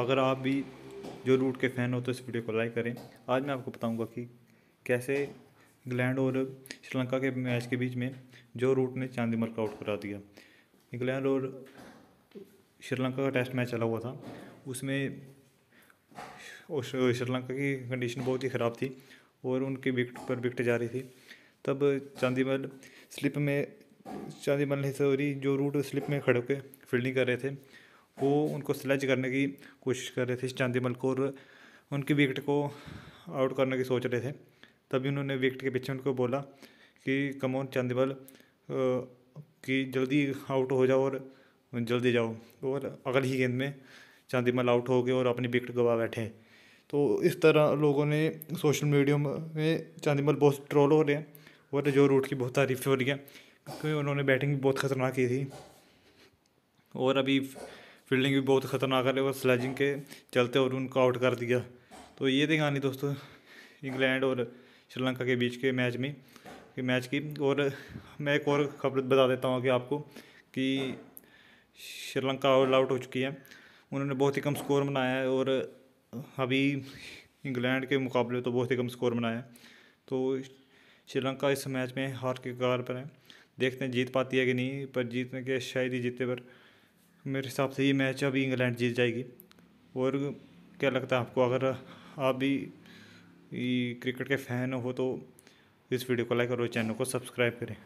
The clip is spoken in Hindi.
अगर आप भी जो रूट के फ़ैन हो तो इस वीडियो को लाइक करें आज मैं आपको बताऊंगा कि कैसे इंग्लैंड और श्रीलंका के मैच के बीच में जो रूट ने चांदी मल आउट करा दिया इंग्लैंड और श्रीलंका का टेस्ट मैच चला हुआ था उसमें श्रीलंका की कंडीशन बहुत ही ख़राब थी और उनके विकट पर विकट जा रही थी तब चांदीमल स्लिप में चांदीमल सॉरी जो रूट स्लिप में खड़े होकर फील्डिंग कर रहे थे वो उनको स्लज करने की कोशिश कर रहे थे चांदी को और उनकी विकेट को आउट करने की सोच रहे थे तभी उन्होंने विकेट के पीछे उनको बोला कि कमोन चांदीमल कि जल्दी आउट हो जाओ और जल्दी जाओ और अगली ही गेंद में चांदीमल आउट हो गए और अपनी विकेट गवा बैठे तो इस तरह लोगों ने सोशल मीडिया में चांदीमल बहुत ट्रोल हो रहे हैं और जो रूट की बहुत तारीफ हो रही है क्योंकि उन्होंने बैटिंग भी बहुत ख़तरनाक की थी और अभी फील्डिंग भी बहुत ख़तरनाक है और स्लैजिंग के चलते और उनको आउट कर दिया तो ये थे कहानी दोस्तों इंग्लैंड और श्रीलंका के बीच के मैच में के मैच की और मैं एक और खबर बता देता हूँ कि आपको कि श्रीलंका ऑल आउट हो चुकी है उन्होंने बहुत ही कम स्कोर बनाया है और अभी इंग्लैंड के मुकाबले तो बहुत ही कम स्कोर बनाया है तो श्रीलंका इस मैच में हार के कगार पर है देखते हैं जीत पाती है कि नहीं पर जीतने के शायद ही जीते पर मेरे हिसाब से ये मैच अभी इंग्लैंड जीत जाएगी और क्या लगता है आपको अगर आप भी क्रिकेट के फ़ैन हो तो इस वीडियो को लाइक करो चैनल को सब्सक्राइब करें